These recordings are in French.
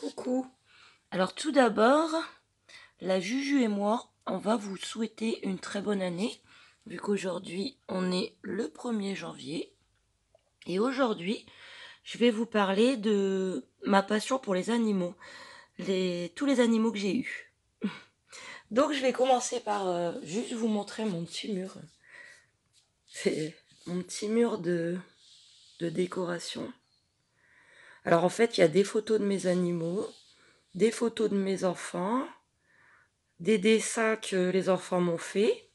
Coucou. Alors tout d'abord, la Juju et moi, on va vous souhaiter une très bonne année, vu qu'aujourd'hui, on est le 1er janvier. Et aujourd'hui, je vais vous parler de ma passion pour les animaux, les, tous les animaux que j'ai eus. Donc je vais commencer par euh, juste vous montrer mon petit mur. mon petit mur de, de décoration. Alors en fait, il y a des photos de mes animaux, des photos de mes enfants, des dessins que les enfants m'ont fait.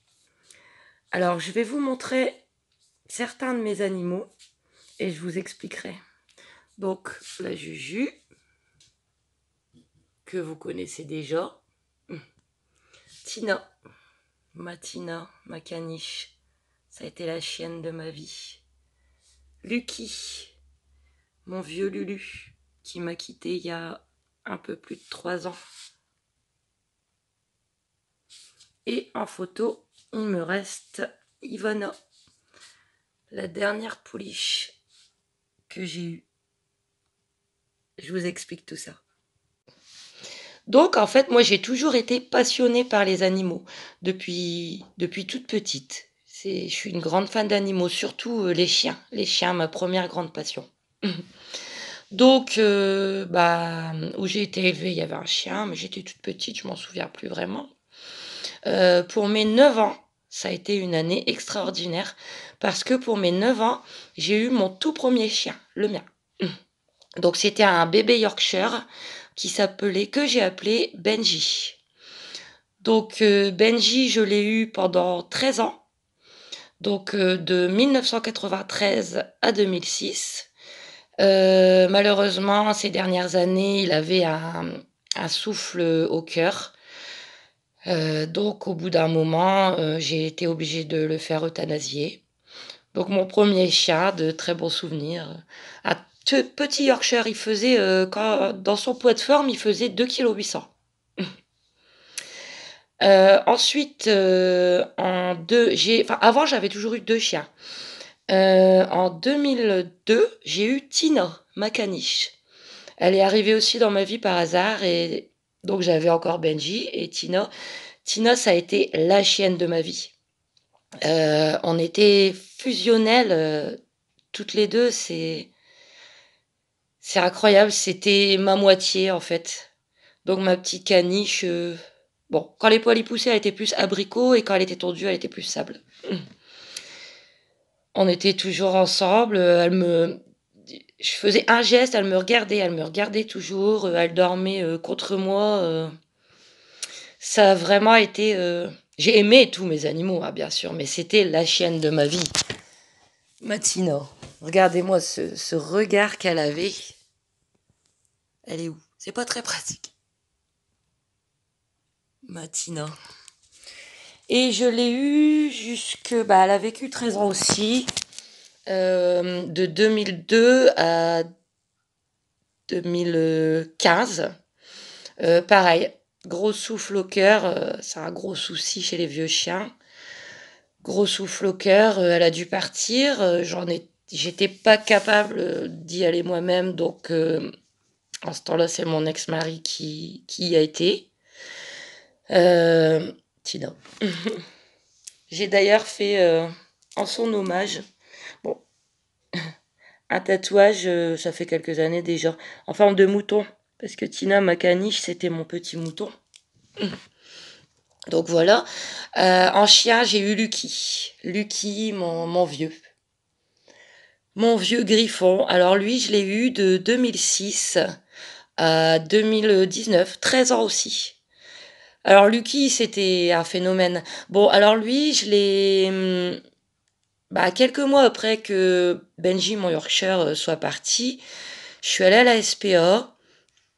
Alors je vais vous montrer certains de mes animaux et je vous expliquerai. Donc la Juju, que vous connaissez déjà. Tina, ma Tina, ma caniche, ça a été la chienne de ma vie. Lucky, mon vieux Lulu, qui m'a quitté il y a un peu plus de trois ans. Et en photo, il me reste Ivana, la dernière pouliche que j'ai eue. Je vous explique tout ça. Donc en fait, moi j'ai toujours été passionnée par les animaux depuis, depuis toute petite. Je suis une grande fan d'animaux, surtout euh, les chiens. Les chiens, ma première grande passion. Donc, euh, bah, où j'ai été élevée, il y avait un chien, mais j'étais toute petite, je m'en souviens plus vraiment. Euh, pour mes 9 ans, ça a été une année extraordinaire parce que pour mes 9 ans, j'ai eu mon tout premier chien, le mien. Donc c'était un bébé Yorkshire qui s'appelait, que j'ai appelé Benji. Donc euh, Benji, je l'ai eu pendant 13 ans, donc de 1993 à 2006. Euh, malheureusement, ces dernières années, il avait un, souffle au cœur. Euh, donc, au bout d'un moment, euh, j'ai été obligée de le faire euthanasier. Donc, mon premier chat, de très bons souvenirs. Un petit Yorkshire, il faisait, dans son poids de forme, il faisait 2,8 kg. ensuite, en deux, avant, j'avais toujours eu deux chiens. Euh, en 2002, j'ai eu Tina ma caniche. Elle est arrivée aussi dans ma vie par hasard et donc j'avais encore Benji et Tina. Tina, ça a été la chienne de ma vie. Euh, on était fusionnelles euh, toutes les deux. C'est c'est incroyable. C'était ma moitié en fait. Donc ma petite caniche. Bon, quand les poils y poussaient, elle était plus abricot et quand elle était tondue, elle était plus sable on était toujours ensemble. Euh, elle me, je faisais un geste, elle me regardait, elle me regardait toujours. Euh, elle dormait euh, contre moi. Ça a vraiment été. J'ai aimé tous mes animaux, hein, bien sûr, mais c'était la chienne de ma vie. Matina, regardez-moi ce, ce regard qu'elle avait. Elle est où C'est pas très pratique. Matina. Et je l'ai eu jusque, bah, elle a vécu 13 ans aussi, euh, de 2002 à 2015. Euh, pareil, gros souffle au cœur, euh, c'est un gros souci chez les vieux chiens. Gros souffle au cœur, elle a dû partir, j'en j'étais pas capable d'y aller moi-même, donc en ce temps-là, c'est mon ex-mari qui, qui y a été. Euh, Tina. J'ai d'ailleurs fait euh, en son hommage, bon, un tatouage, euh, ça fait quelques années déjà, en forme de mouton. Parce que Tina, ma caniche, c'était mon petit mouton. Donc voilà. Euh, en chien, j'ai eu Lucky. Lucky, mon, mon, vieux. Mon vieux griffon. Alors lui, je l'ai eu de 2006 à 2019, 13 ans aussi. Alors Lucky, c'était un phénomène. Bon, alors lui, je l'ai... Hum, bah, quelques mois après que Benji, mon Yorkshire, euh, soit parti, je suis allée à la SPA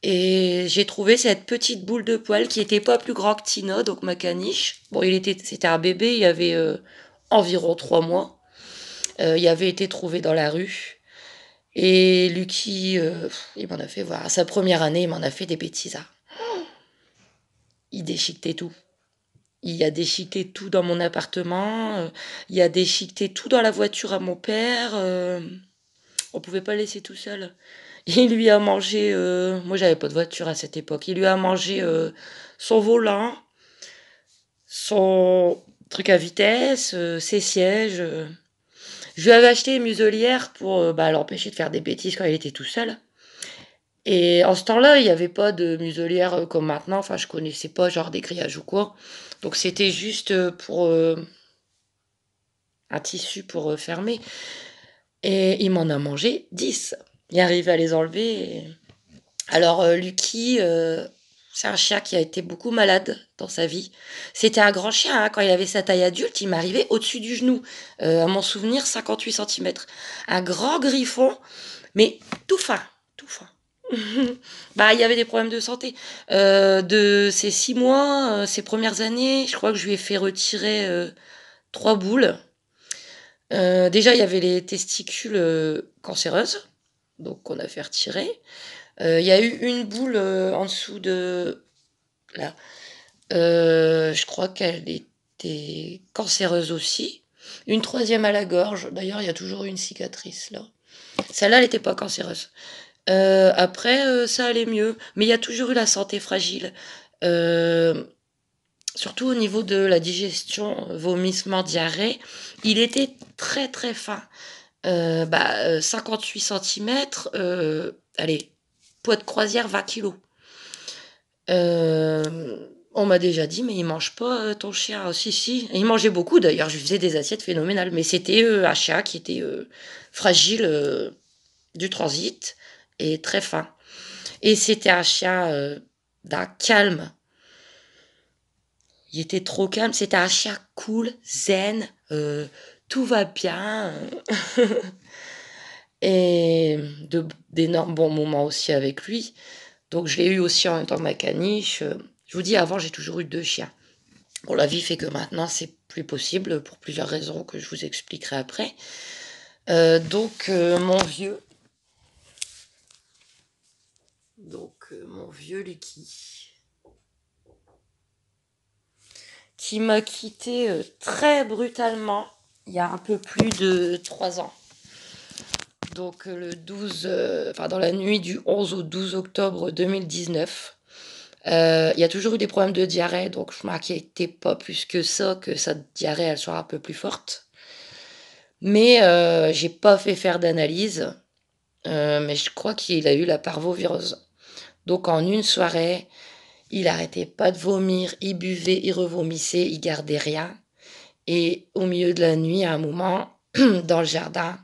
et j'ai trouvé cette petite boule de poil qui était pas plus grand que Tino, donc ma caniche. Bon, il était, c'était un bébé, il avait euh, environ trois mois. Euh, il avait été trouvé dans la rue. Et Lucky, il m'en a fait voir. Sa première année, il m'en a fait des bêtises. Hein il déchiquetait tout. Il a déchiqueté tout dans mon appartement, euh, il a déchiqueté tout dans la voiture à mon père. Euh, on pouvait pas le laisser tout seul. Il lui a mangé, euh, moi j'avais pas de voiture à cette époque, il lui a mangé son volant, son truc à vitesse, ses sièges. Je lui avais acheté une muselière pour bah, l'empêcher de faire des bêtises quand il était tout seul. Et en ce temps-là, il n'y avait pas de muselière euh, comme maintenant. Enfin, je connaissais pas genre des grillages ou quoi. Donc c'était juste euh, pour euh, un tissu pour fermer. Et il m'en a mangé 10. Il arrive à les enlever. Alors Lucky, c'est un chien qui a été beaucoup malade dans sa vie. C'était un grand chien. Hein. Quand il avait sa taille adulte, il m'arrivait au-dessus du genou. à mon souvenir, 58 cm. Un grand griffon, mais tout fin, tout fin. bah, il y avait des problèmes de santé. Euh, de ces six mois, euh, ces premières années, je crois que je lui ai fait retirer euh, trois boules. déjà, il y avait les testicules cancéreuses, donc qu'on a fait retirer. Il y a eu une boule en dessous de là. je crois qu'elle était cancéreuse aussi. Une troisième à la gorge. D'ailleurs, il y a toujours une cicatrice là. Celle-là, elle n'était pas cancéreuse. Euh, après, euh, ça allait mieux, mais il y a toujours eu la santé fragile. Euh, surtout au niveau de la digestion, vomissement, diarrhée, il était très, très fin. 58 bah, cm, allez, poids de croisière 20 kg. on m'a déjà dit: «Mais il mange pas, ton chien?» ah, Si, si, il mangeait beaucoup d'ailleurs, je faisais des assiettes phénoménales, mais c'était, un chien qui était, fragile, du transit et très fin. Et c'était un chien euh, d'un calme. Il était trop calme. C'était un chien cool, zen, euh, tout va bien. et d'énormes bons moments aussi avec lui. Donc je l'ai eu aussi en même temps ma caniche. Je vous dis, avant j'ai toujours eu deux chiens. Bon, la vie fait que maintenant c'est plus possible pour plusieurs raisons que je vous expliquerai après. Euh, donc mon vieux, donc euh, mon vieux Lucky, qui m'a quitté euh, très brutalement il y a un peu plus de 3 ans. Donc euh, le 12, enfin dans la nuit du 11 au 12 octobre 2019. Il y a toujours eu des problèmes de diarrhée, donc je m'inquiétais pas plus que ça, que sa diarrhée elle soit un peu plus forte. Mais j'ai pas fait faire d'analyse. mais je crois qu'il a eu la parvovirose. Donc en une soirée, il arrêtait pas de vomir, il buvait, il revomissait, il gardait rien. Et au milieu de la nuit, à un moment, dans le jardin,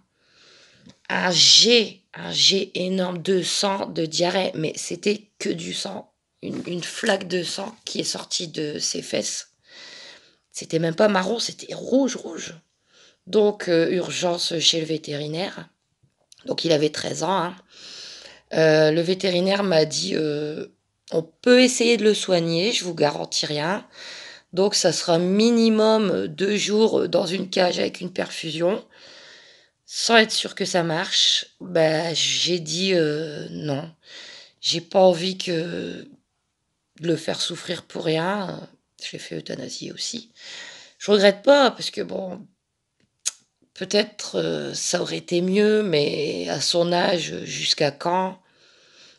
un jet, un jet énorme de sang, de diarrhée, mais c'était que du sang, une, flaque de sang qui est sortie de ses fesses. C'était même pas marron, c'était rouge, rouge. Donc, euh, urgence chez le vétérinaire. Donc, il avait 13 ans. Hein. Euh, le vétérinaire m'a dit euh, on peut essayer de le soigner, je vous garantis rien. Donc ça sera minimum deux jours dans une cage avec une perfusion, sans être sûr que ça marche. Bah, j'ai dit euh, non, j'ai pas envie de le faire souffrir pour rien. J'ai fait euthanasie aussi. Je regrette pas parce que bon, peut-être euh, ça aurait été mieux, mais à son âge, jusqu'à quand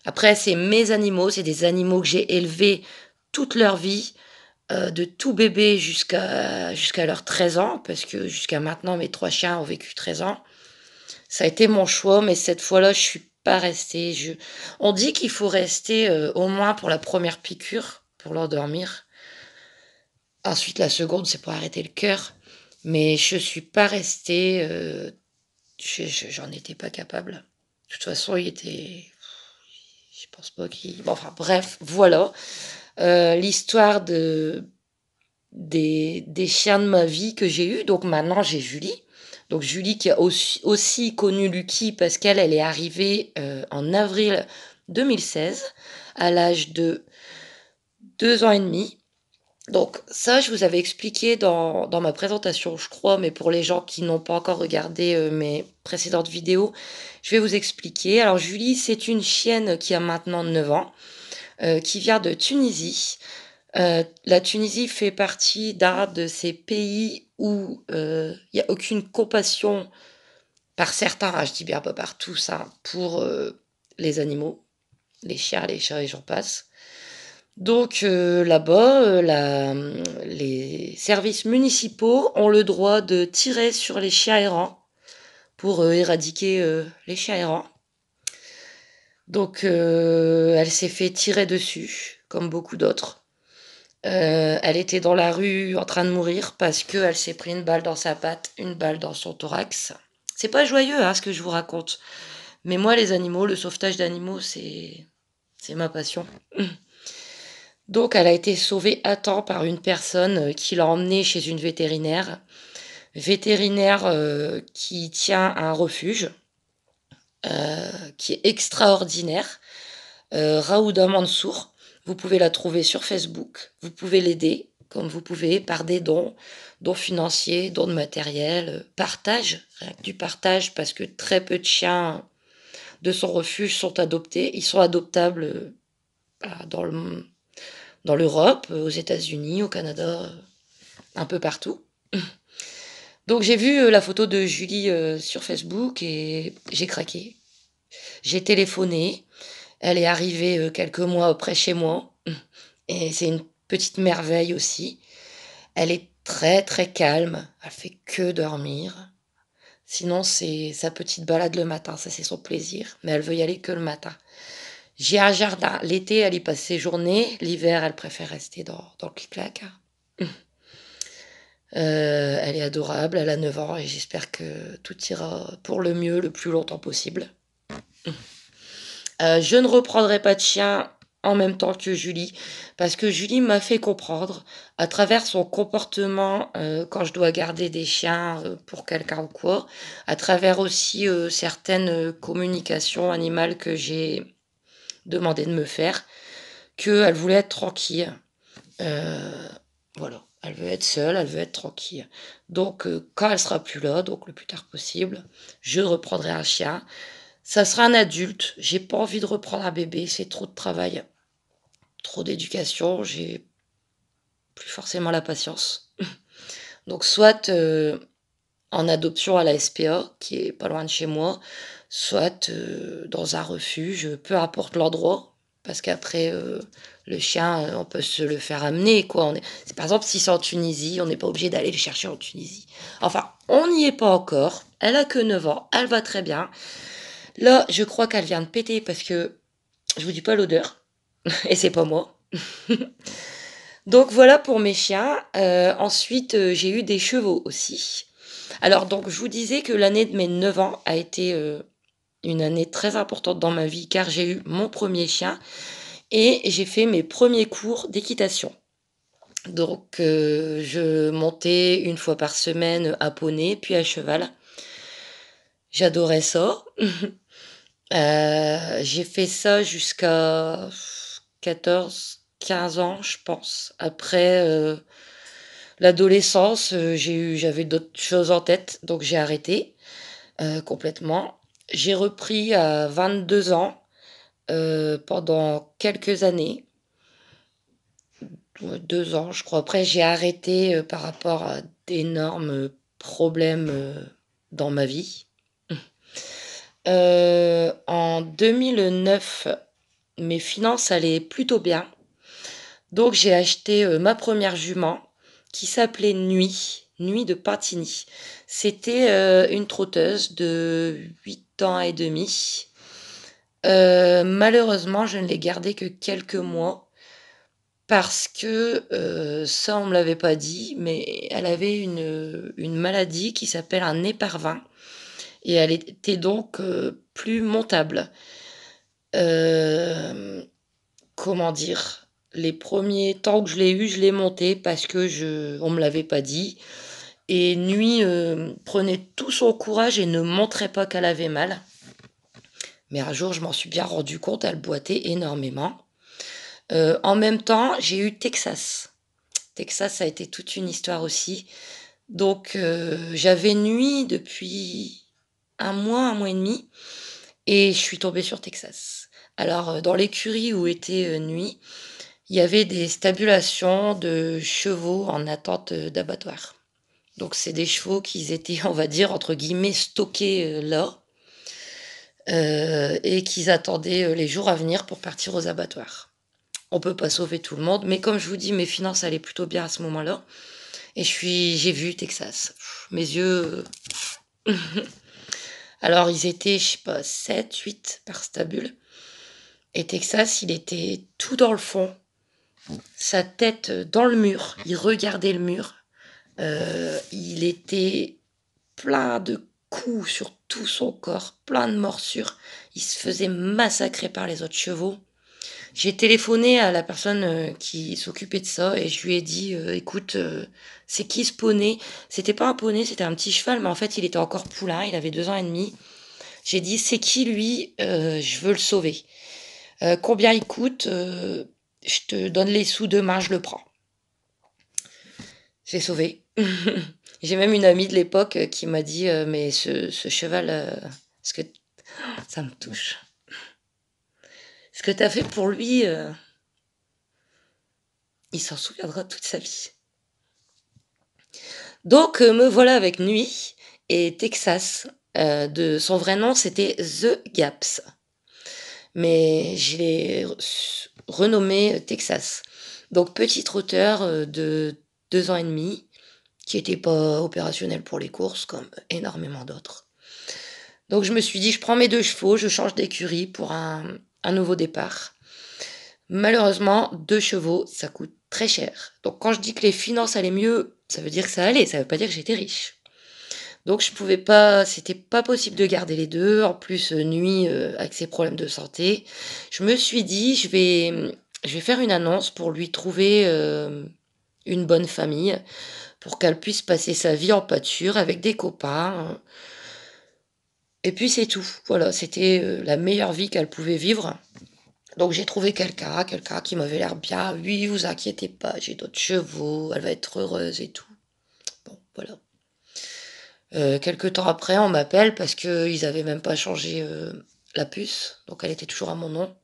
après, c'est mes animaux, c'est des animaux que j'ai élevés toute leur vie, euh, de tout bébé jusqu'à jusqu'à leurs 13 ans, parce que jusqu'à maintenant, mes trois chiens ont vécu 13 ans. Ça a été mon choix, mais cette fois-là, je suis pas restée. Je... On dit qu'il faut rester euh, au moins pour la première piqûre, pour leur dormir. Ensuite, la seconde, c'est pour arrêter le cœur. Mais je ne suis pas restée. Euh, j'en étais pas capable. De toute façon, il était je pense pas qu'il. enfin, bref, voilà. Euh, l'histoire de, des, chiens de ma vie que j'ai eu. Donc maintenant, j'ai Julie. Donc Julie qui a aussi, connu Lucky parce qu'elle, elle est arrivée euh, en avril 2016 à l'âge de deux ans et demi. Donc ça, je vous avais expliqué dans, dans, ma présentation, je crois, mais pour les gens qui n'ont pas encore regardé euh, mes précédentes vidéos, je vais vous expliquer. Alors Julie, c'est une chienne qui a maintenant 9 ans, euh, qui vient de Tunisie. Euh, la Tunisie fait partie d'un de ces pays où il n'y a aucune compassion par certains, hein, je dis bien pas par tous, hein, pour les animaux, les chiens, les chats et j'en passe. Donc euh, là-bas, euh, les services municipaux ont le droit de tirer sur les chiens errants pour euh, éradiquer les chiens errants. Donc elle s'est fait tirer dessus, comme beaucoup d'autres. elle était dans la rue en train de mourir parce qu'elle s'est pris une balle dans sa patte, une balle dans son thorax. C'est pas joyeux hein, ce que je vous raconte. Mais moi, les animaux, le sauvetage d'animaux, c'est ma passion. Donc elle a été sauvée à temps par une personne euh, qui l'a emmenée chez une vétérinaire, vétérinaire euh, qui tient un refuge, euh, qui est extraordinaire, Raouda Mansour. Vous pouvez la trouver sur Facebook, vous pouvez l'aider comme vous pouvez par des dons, dons financiers, dons de matériel, partage, du partage parce que très peu de chiens de son refuge sont adoptés, ils sont adoptables bah, dans le dans l'Europe, euh, aux États-Unis, au Canada, euh, un peu partout. Donc j'ai vu euh, la photo de Julie sur Facebook et j'ai craqué. J'ai téléphoné. Elle est arrivée quelques mois auprès chez moi. Et c'est une petite merveille aussi. Elle est très très calme. Elle fait que dormir. Sinon, c'est sa petite balade le matin. Ça, c'est son plaisir. Mais elle veut y aller que le matin. J'ai un jardin. L'été, elle y passe ses journées. L'hiver, elle préfère rester dans, le clic-clac. Euh, elle est adorable. Elle a 9 ans et j'espère que tout ira pour le mieux le plus longtemps possible. Euh, je ne reprendrai pas de chien en même temps que Julie, parce que Julie m'a fait comprendre, à travers son comportement euh, quand je dois garder des chiens pour quelqu'un ou quoi, à travers aussi certaines communications animales que j'ai demander de me faire, qu'elle voulait être tranquille. Euh, voilà, elle veut être seule, elle veut être tranquille. Donc euh, quand elle sera plus là, donc le plus tard possible, je reprendrai un chien. Ça sera un adulte. J'ai pas envie de reprendre un bébé, c'est trop de travail, trop d'éducation. J'ai plus forcément la patience. donc soit euh, en adoption à la SPA, qui est pas loin de chez moi, soit euh, dans un refuge, peu importe l'endroit, parce qu'après euh, le chien, euh, on peut se le faire amener quoi. On est... par exemple si c'est en Tunisie, on n'est pas obligé d'aller le chercher en Tunisie. Enfin, on n'y est pas encore. Elle a que 9 ans, elle va très bien. Là, je crois qu'elle vient de péter parce que je vous dis pas l'odeur et c'est pas moi. donc voilà pour mes chiens. ensuite, j'ai eu des chevaux aussi. Alors donc je vous disais que l'année de mes 9 ans a été une année très importante dans ma vie car j'ai eu mon premier chien et j'ai fait mes premiers cours d'équitation. Donc euh, je montais une fois par semaine à poney puis à cheval. J'adorais ça. Euh, j'ai fait ça jusqu'à 14, 15 ans, je pense. Après euh, l'adolescence, j'ai eu, j'avais d'autres choses en tête, donc j'ai arrêté complètement. J'ai repris à 22 ans euh, pendant quelques années. Deux ans, je crois. Après, j'ai arrêté euh, par rapport à d'énormes euh, problèmes dans ma vie. en 2009, mes finances allaient plutôt bien. Donc, j'ai acheté ma première jument qui s'appelait Nuit Nuit de patini, C'était euh, une trotteuse de 8 ans et demi. Euh, malheureusement, je ne l'ai gardée que quelques mois parce que, euh, ça on ne me l'avait pas dit, mais elle avait une, une maladie qui s'appelle un éparvin et elle était donc plus montable. comment dire les premiers temps que je l'ai eu, je l'ai monté parce que je, on me l'avait pas dit. Et Nuit euh, prenait tout son courage et ne montrait pas qu'elle avait mal. Mais un jour, je m'en suis bien rendu compte, elle boitait énormément. Euh, en même temps, j'ai eu Texas. Texas, ça a été toute une histoire aussi. Donc, euh, j'avais Nuit depuis un mois, un mois et demi, et je suis tombée sur Texas. Alors, dans l'écurie où était Nuit, il y avait des stabulations de chevaux en attente euh, d'abattoir. Donc c'est des chevaux qui étaient, on va dire, entre guillemets, stockés euh, là euh, et qu'ils attendaient les jours à venir pour partir aux abattoirs. On peut pas sauver tout le monde, mais comme je vous dis, mes finances allaient plutôt bien à ce moment-là. Et je suis, j'ai vu Texas. Mes yeux. Alors ils étaient, je sais pas, 7, 8 par stabule. Et Texas, il était tout dans le fond sa tête dans le mur, il regardait le mur. Euh, il était plein de coups sur tout son corps, plein de morsures. Il se faisait massacrer par les autres chevaux. J'ai téléphoné à la personne euh, qui s'occupait de ça et je lui ai dit euh, écoute, c'est qui ce poney C'était pas un poney, c'était un petit cheval, mais en fait il était encore poulain, il avait deux ans et demi. J'ai dit c'est qui lui Je veux le sauver. combien il coûte je te donne les sous demain, je le prends. J'ai sauvé. J'ai même une amie de l'époque euh, qui m'a dit euh, Mais ce, cheval, euh, ce que. Ça me touche. Ce que tu as fait pour lui, il s'en souviendra toute sa vie. Donc, me voilà avec Nuit et Texas. de son vrai nom, c'était The Gaps. Mais je l'ai renommé euh, Texas. Donc petit trotteur euh, de deux ans et demi, qui n'était pas opérationnel pour les courses comme énormément d'autres. Donc je me suis dit, je prends mes deux chevaux, je change d'écurie pour un, un, nouveau départ. Malheureusement, deux chevaux, ça coûte très cher. Donc quand je dis que les finances allaient mieux, ça veut dire que ça allait, ça veut pas dire que j'étais riche. Donc je pouvais pas, c'était pas possible de garder les deux. En plus euh, nuit euh, avec ses problèmes de santé, je me suis dit je vais, je vais faire une annonce pour lui trouver euh, une bonne famille, pour qu'elle puisse passer sa vie en pâture avec des copains. Et puis c'est tout. Voilà, c'était la meilleure vie qu'elle pouvait vivre. Donc j'ai trouvé quelqu'un, quelqu'un qui m'avait l'air bien. Oui, vous inquiétez pas, j'ai d'autres chevaux, elle va être heureuse et tout. Bon, voilà. Euh, quelques temps après, on m'appelle parce qu'ils n'avaient même pas changé euh, la puce, donc elle était toujours à mon nom.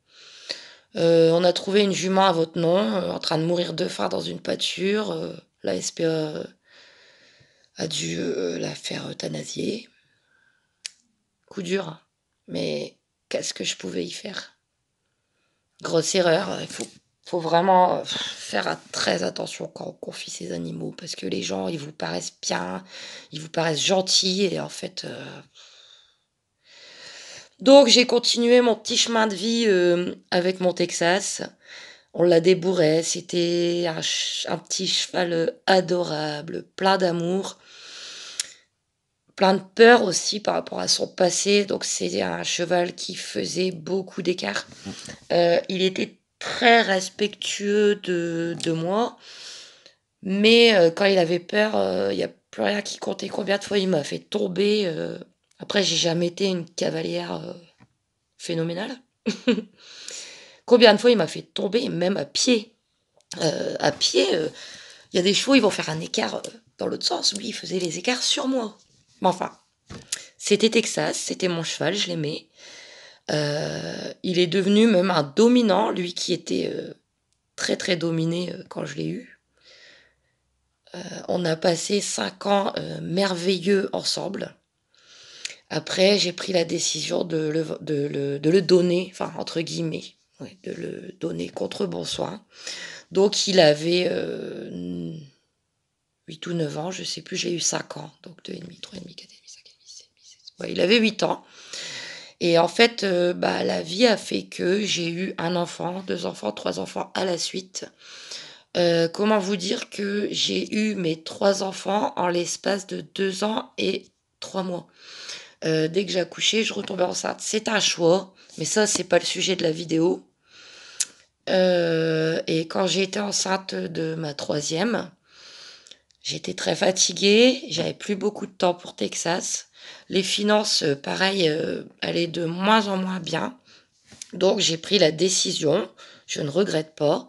Euh, on a trouvé une jument à votre nom, en train de mourir de faim dans une pâture. la SPA a dû la faire euthanasier. Coup dur, hein. mais qu'est-ce que je pouvais y faire Grosse erreur, hein, il faut faut vraiment euh, faire très attention quand on confie ces animaux parce que les gens, ils vous paraissent bien, ils vous paraissent gentils et en fait. Euh, donc j'ai continué mon petit chemin de vie euh, avec mon Texas. On la débourré. c'était un, petit cheval adorable, plein d'amour, plein de peur aussi par rapport à son passé. Donc c'est un cheval qui faisait beaucoup d'écart. Mmh. il était très respectueux de, moi. Mais euh, quand il avait peur, euh, il n'y a plus rien qui comptait. Combien de fois il m'a fait tomber. Euh. Après, j'ai jamais été une cavalière phénoménale. combien de fois il m'a fait tomber, même à pied. à pied, il y a des chevaux, ils vont faire un écart dans l'autre sens. oui il faisait les écarts sur moi. Mais enfin, c'était Texas, c'était mon cheval, je l'aimais. Euh, il est devenu même un dominant, lui qui était euh, très très dominé euh, quand je l'ai eu. Euh, on a passé 5 ans merveilleux ensemble. Après, j'ai pris la décision de le, de le, de le donner, enfin entre guillemets, ouais, de le donner contre bon soin. Donc il avait 8 ou 9 ans, je ne sais plus, j'ai eu 5 ans, donc 2,5, 3,5, 4,5, 5,5, 7, 8. Ouais, il avait 8 ans. Et en fait, euh, bah, la vie a fait que j'ai eu un enfant, deux enfants, trois enfants à la suite. Euh, comment vous dire que j'ai eu mes trois enfants en l'espace de deux ans et trois mois. Euh, dès que j'ai accouché, je retombais enceinte. C'est un choix, mais ça, c'est pas le sujet de la vidéo. et quand j'ai été enceinte de ma troisième, j'étais très fatiguée, j'avais plus beaucoup de temps pour Texas. Les finances, euh, pareil, euh, allaient de moins en moins bien. Donc j'ai pris la décision, je ne regrette pas,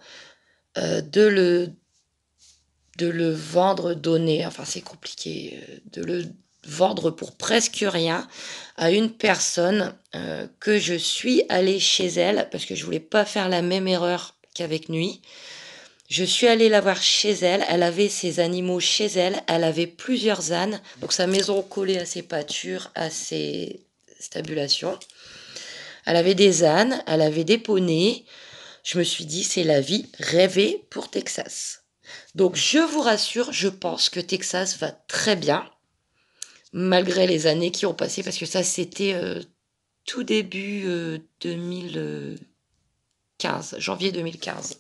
euh, de, le, vendre, donner, enfin c'est compliqué, de le vendre pour presque rien à une personne que je suis allée chez elle parce que je voulais pas faire la même erreur qu'avec Nuit. Je suis allée la voir chez elle. Elle avait ses animaux chez elle. Elle avait plusieurs ânes. Donc sa maison collée à ses pâtures, à ses stabulations. Elle avait des ânes, elle avait des poneys. Je me suis dit, c'est la vie rêvée pour Texas. Donc je vous rassure, je pense que Texas va très bien, malgré les années qui ont passé, parce que ça c'était euh, tout début 2000. Euh, janvier 2015.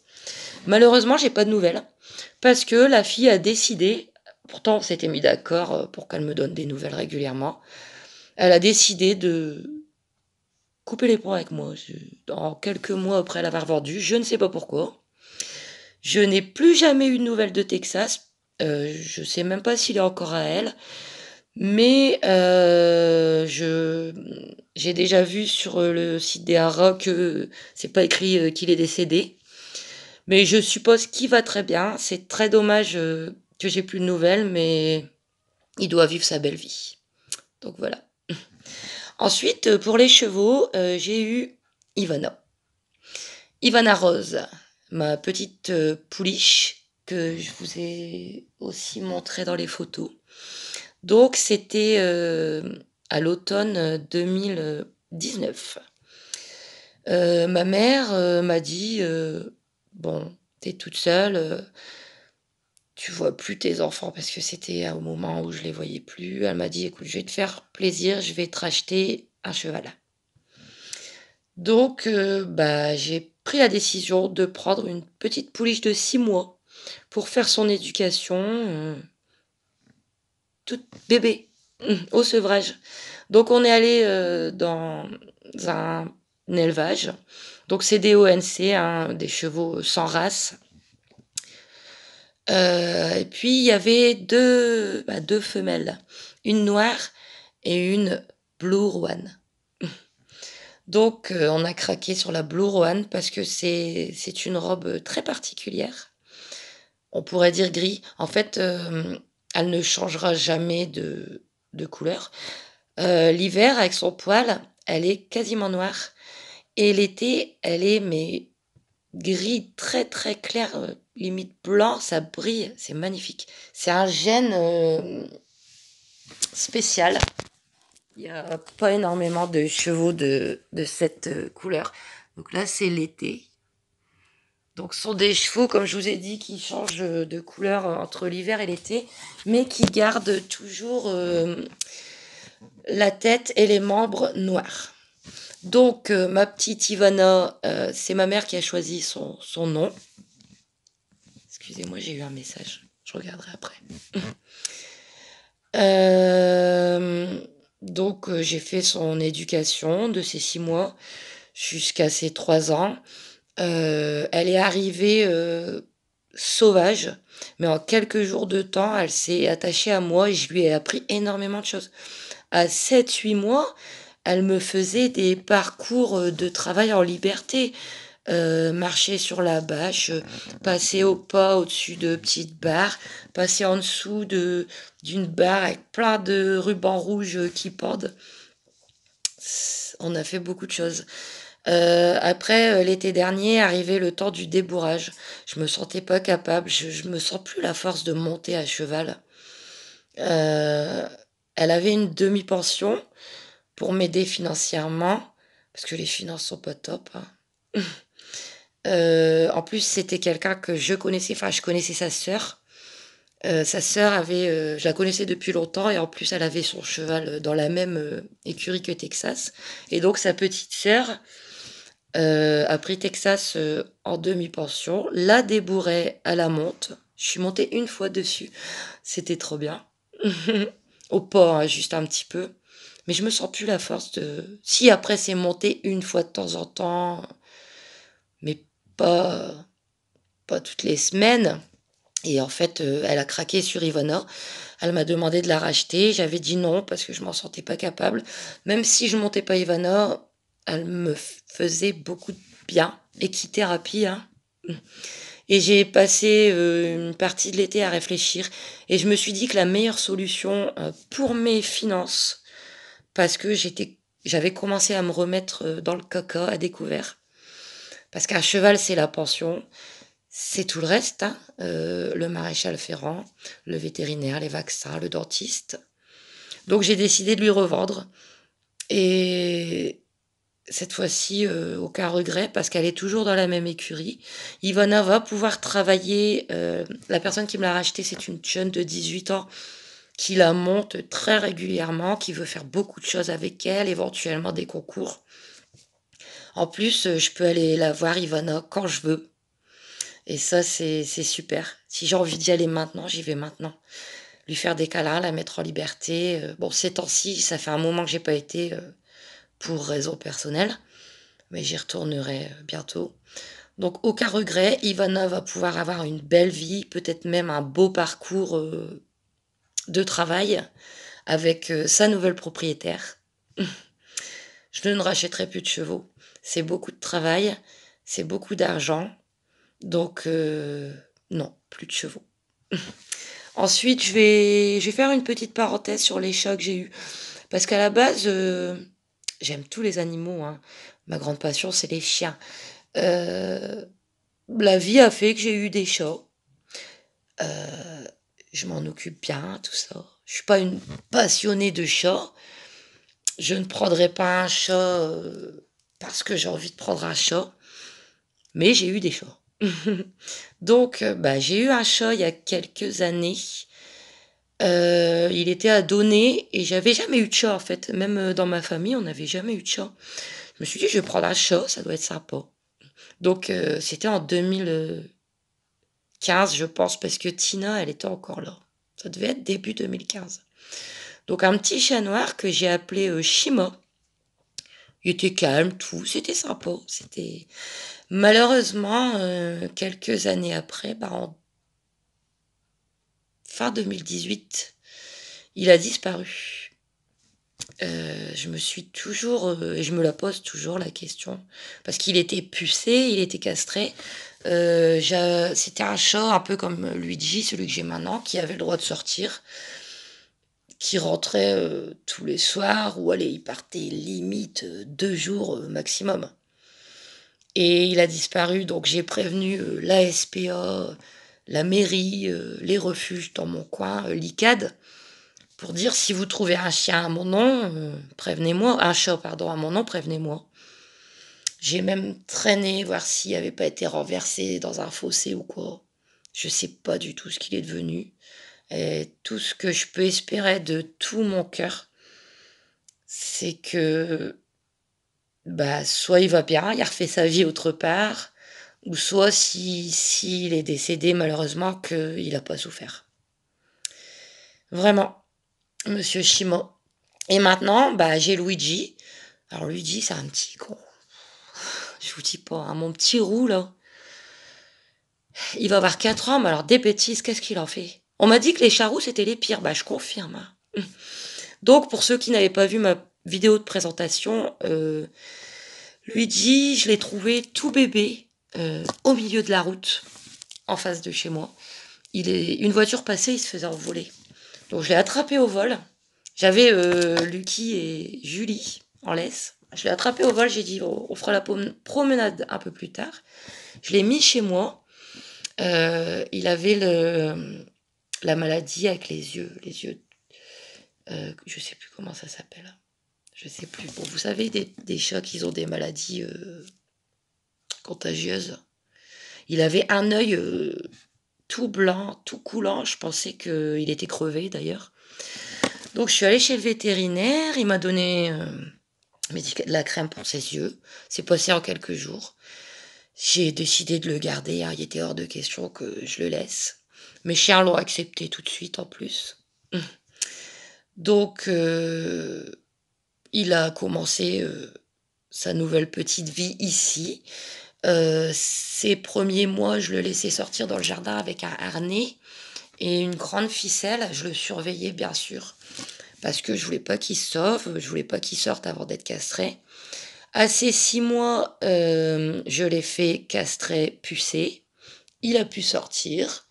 Malheureusement, j'ai pas de nouvelles parce que la fille a décidé, pourtant on s'était mis d'accord euh, pour qu'elle me donne des nouvelles régulièrement, elle a décidé de couper les points avec moi en quelques mois après l'avoir vendu, je ne sais pas pourquoi. Je n'ai plus jamais eu de nouvelles de Texas. Euh, je sais même pas s'il est encore à elle. Mais euh, je, j'ai déjà vu sur euh, le site des haras que euh, c'est pas écrit euh, qu'il est décédé. Mais je suppose qu'il va très bien. C'est très dommage que j'ai plus de nouvelles, mais il doit vivre sa belle vie. Donc voilà. Ensuite, pour les chevaux, j'ai eu Ivana. Ivana Rose, ma petite pouliche que je vous ai aussi montrée dans les photos. Donc c'était à l'automne 2019. Euh, euh, ma mère euh, m'a dit Bon, t'es toute seule, tu vois plus tes enfants parce que c'était au moment où je les voyais plus. Elle m'a dit Écoute, je vais te faire plaisir, je vais te racheter un cheval. Donc, bah, j'ai pris la décision de prendre une petite pouliche de six mois pour faire son éducation toute bébé au sevrage. Donc on est allé euh, dans un, élevage. Donc c'est des ONC, hein, des chevaux sans race. Euh, et puis il y avait deux, bah, deux femelles, une noire et une blue roan Donc euh, on a craqué sur la blue roan parce que c'est une robe très particulière. On pourrait dire gris. En fait, elle ne changera jamais de, de couleur. Euh, l'hiver, avec son poil, elle est quasiment noire. Et l'été, elle est mais gris très très clair, euh, limite blanc, ça brille, c'est magnifique. C'est un gène euh, spécial. Il n'y a pas énormément de chevaux de, de cette couleur. Donc là, c'est l'été. Donc, ce sont des chevaux, comme je vous ai dit, qui changent euh, de couleur euh, entre l'hiver et l'été, mais qui gardent toujours euh, la tête et les membres noirs. Donc, ma petite Ivana, c'est ma mère qui a choisi son, nom. Excusez-moi, j'ai eu un message. Je regarderai après. donc, j'ai fait son éducation de ses six mois jusqu'à ses trois ans. Euh, elle est arrivée euh, sauvage, mais en quelques jours de temps, elle s'est attachée à moi et je lui ai appris énormément de choses. À 7-8 mois, elle me faisait des parcours euh, de travail en liberté. marcher sur la bâche, passer au pas au-dessus de petites barres, passer en dessous d'une barre avec plein de rubans rouges qui pendent. On a fait beaucoup de choses. Euh, après euh, l'été dernier, arrivait le temps du débourrage. Je me sentais pas capable. Je, me sens plus la force de monter à cheval. Euh, elle avait une demi-pension pour m'aider financièrement parce que les finances sont pas top. Hein. en plus, c'était quelqu'un que je connaissais. Enfin, je connaissais sa sœur. sa sœur avait, je la connaissais depuis longtemps et en plus elle avait son cheval dans la même écurie que Texas. Et donc sa petite sœur a euh, après Texas euh, en demi-pension. La débourait à la monte. Je suis montée une fois dessus. C'était trop bien. Au port, hein, juste un petit peu. Mais je me sens plus la force de. Si après c'est monté une fois de temps en temps, mais pas pas toutes les semaines. Et en fait, euh, elle a craqué sur Ivanor. Elle m'a demandé de la racheter. J'avais dit non parce que je m'en sentais pas capable. Même si je montais pas Ivana, elle me faisait beaucoup de bien. équithérapie, hein. Et j'ai passé euh, une partie de l'été à réfléchir. Et je me suis dit que la meilleure solution euh, pour mes finances, parce que j'étais, j'avais commencé à me remettre euh, dans le caca à découvert. Parce qu'un cheval, c'est la pension, c'est tout le reste. Hein. le maréchal Ferrand, le vétérinaire, les vaccins, le dentiste. Donc j'ai décidé de lui revendre. Et, cette fois-ci euh, aucun regret parce qu'elle est toujours dans la même écurie. Ivana va pouvoir travailler. Euh, la personne qui me l'a rachetée, c'est une jeune de 18 ans qui la monte très régulièrement, qui veut faire beaucoup de choses avec elle, éventuellement des concours. En plus, euh, je peux aller la voir, Ivana, quand je veux. Et ça, c'est super. Si j'ai envie d'y aller maintenant, j'y vais maintenant. Lui faire des câlins, la mettre en liberté. Bon, ces temps-ci, ça fait un moment que j'ai pas été pour raisons personnelles, mais j'y retournerai bientôt. Donc aucun regret, Ivana va pouvoir avoir une belle vie, peut-être même un beau parcours euh, de travail avec euh, sa nouvelle propriétaire. Je ne rachèterai plus de chevaux. C'est beaucoup de travail, c'est beaucoup d'argent. Donc euh, non, plus de chevaux. Ensuite, je vais, je vais, faire une petite parenthèse sur les chocs que j'ai eus. Parce qu'à la base, J'aime tous les animaux. Hein. Ma grande passion, c'est les chiens. Euh, la vie a fait que j'ai eu des chats. Euh, je m'en occupe bien, tout ça. Je suis pas une passionnée de chats. Je ne prendrai pas un chat euh, parce que j'ai envie de prendre un chat. Mais j'ai eu des chats. Donc, bah, j'ai eu un chat il y a quelques années. Euh, il était à donner et j'avais jamais eu de chat en fait. Même euh, dans ma famille, on n'avait jamais eu de chat. Je me suis dit, je vais prendre un chat, ça doit être sympa. Donc euh, c'était en 2015, je pense, parce que Tina, elle était encore là. Ça devait être début 2015. Donc un petit chat noir que j'ai appelé Shima. Il était calme, tout, c'était sympa. C'était malheureusement quelques années après, bah, en fin 2018, il a disparu. Euh, je me suis toujours, euh, et je me la pose toujours la question, parce qu'il était pucé, il était castré. Euh, c'était un chat un peu comme Luigi, celui que j'ai maintenant, qui avait le droit de sortir, qui rentrait tous les soirs, ou allez, il partait limite deux jours maximum. Et il a disparu, donc j'ai prévenu l'ASPA, la mairie, euh, les refuges dans mon coin, euh, l'ICAD, pour dire si vous trouvez un chien à mon nom, euh, prévenez-moi, un chat, pardon, à mon nom, prévenez-moi. J'ai même traîné voir s'il n'avait pas été renversé dans un fossé ou quoi. Je ne sais pas du tout ce qu'il est devenu. Et tout ce que je peux espérer de tout mon cœur, c'est que bah, soit il va bien, il a refait sa vie autre part, ou soit s'il si, est décédé malheureusement qu'il n'a pas souffert. Vraiment, Monsieur Shimo. Et maintenant, bah, j'ai Luigi. Alors Luigi, c'est un petit con. Je vous dis pas, hein, mon petit roux là. Il va avoir 4 ans, mais alors des bêtises, qu'est-ce qu'il en fait On m'a dit que les charrous c'était les pires, bah je confirme. Hein. Donc pour ceux qui n'avaient pas vu ma vidéo de présentation, euh, Luigi, je l'ai trouvé tout bébé, euh, au milieu de la route, en face de chez moi. Il est, une voiture passait, il se faisait envoler. Donc je l'ai attrapé au vol. J'avais euh, Lucky et Julie en laisse. Je l'ai attrapé au vol, j'ai dit oh, on fera la promenade un peu plus tard. Je l'ai mis chez moi. Euh, il avait le, la maladie avec les yeux, les yeux, je sais plus comment ça s'appelle. Je ne sais plus. Bon, vous savez, des, des chats, ils ont des maladies il avait un œil euh, tout blanc, tout coulant. Je pensais qu'il était crevé d'ailleurs. Donc je suis allée chez le vétérinaire. Il m'a donné euh, de la crème pour ses yeux. C'est passé en quelques jours. J'ai décidé de le garder. Ah, il était hors de question que je le laisse. Mes chiens l'ont accepté tout de suite en plus. Donc euh, il a commencé sa nouvelle petite vie ici ces euh, premiers mois, je le laissais sortir dans le jardin avec un harnais et une grande ficelle. Je le surveillais bien sûr parce que je voulais pas qu'il sauve, je voulais pas qu'il sorte avant d'être castré. À ces six mois, euh, je l'ai fait castrer, pucer. Il a pu sortir.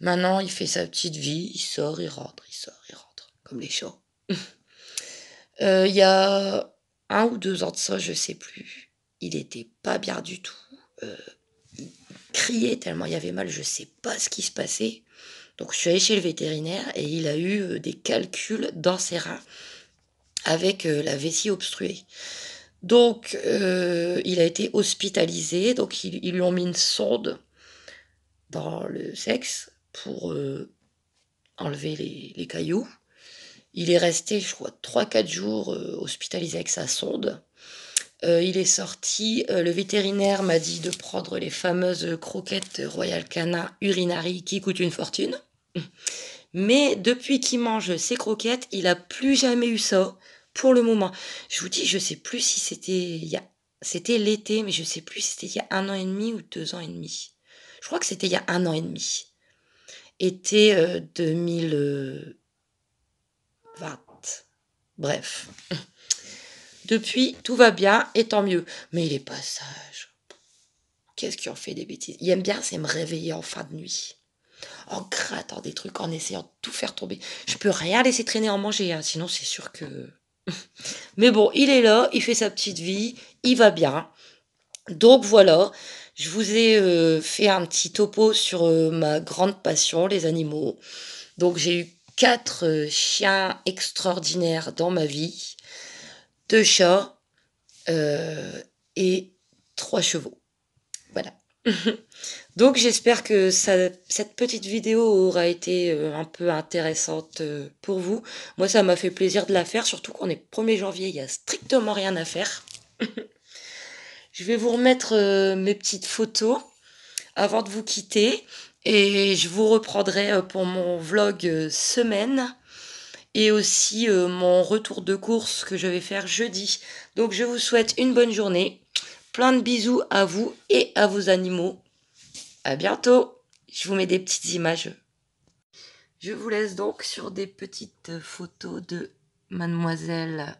Maintenant, il fait sa petite vie. Il sort, il rentre, il sort, il rentre, comme les chats. Euh, il y a un ou deux ans de ça, je sais plus. Il était pas bien du tout. Il euh, criait tellement il y avait mal, je ne sais pas ce qui se passait. Donc je suis allée chez le vétérinaire et il a eu euh, des calculs dans ses reins avec euh, la vessie obstruée. Donc il a été hospitalisé, donc ils, lui ont mis une sonde dans le sexe pour enlever les, cailloux. Il est resté, je crois, 3-4 jours hospitalisé avec sa sonde. Euh, il est sorti, euh, le vétérinaire m'a dit de prendre les fameuses croquettes Royal Canin urinary qui coûtent une fortune. Mais depuis qu'il mange ces croquettes, il n'a plus jamais eu ça pour le moment. Je vous dis, je sais plus si c'était c'était l'été, mais je sais plus si c'était il y a un an et demi ou deux ans et demi. Je crois que c'était il y a un an et demi. Été 2020. Euh, Bref. Depuis, tout va bien et tant mieux. Mais il est pas sage. Qu'est-ce qu'il en fait des bêtises Il aime bien, c'est me réveiller en fin de nuit. En grattant des trucs, en essayant de tout faire tomber. Je peux rien laisser traîner en manger, hein, sinon c'est sûr que. Mais bon, il est là, il fait sa petite vie, il va bien. Donc voilà, je vous ai euh, fait un petit topo sur euh, ma grande passion, les animaux. Donc j'ai eu quatre euh, chiens extraordinaires dans ma vie deux chats euh, et trois chevaux. Voilà. Donc j'espère que cette petite vidéo aura été euh, un peu intéressante euh, pour vous. Moi ça m'a fait plaisir de la faire, surtout qu'on est 1er janvier, il n'y a strictement rien à faire. je vais vous remettre mes petites photos avant de vous quitter et je vous reprendrai pour mon vlog semaine et aussi euh, mon retour de course que je vais faire jeudi. Donc je vous souhaite une bonne journée. Plein de bisous à vous et à vos animaux. À bientôt. Je vous mets des petites images. Je vous laisse donc sur des petites photos de mademoiselle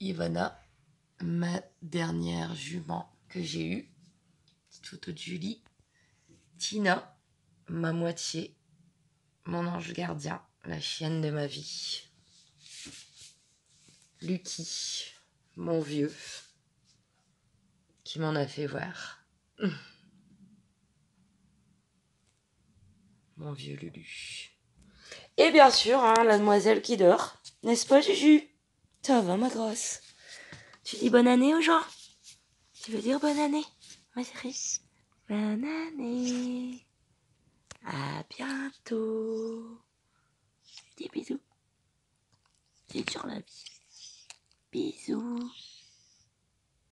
Ivana, ma dernière jument que j'ai eue. Petite photo de Julie. Tina, ma moitié, mon ange gardien. La chienne de ma vie. Lucky, mon vieux, qui m'en a fait voir. Mon vieux Lulu. Et bien sûr, hein, la demoiselle qui dort. N'est-ce pas, Juju Ça va, ma grosse Tu dis bonne année aux gens Tu veux dire bonne année, ma Bonne année. À bientôt des bisous. C'est sur la vie. Bisous.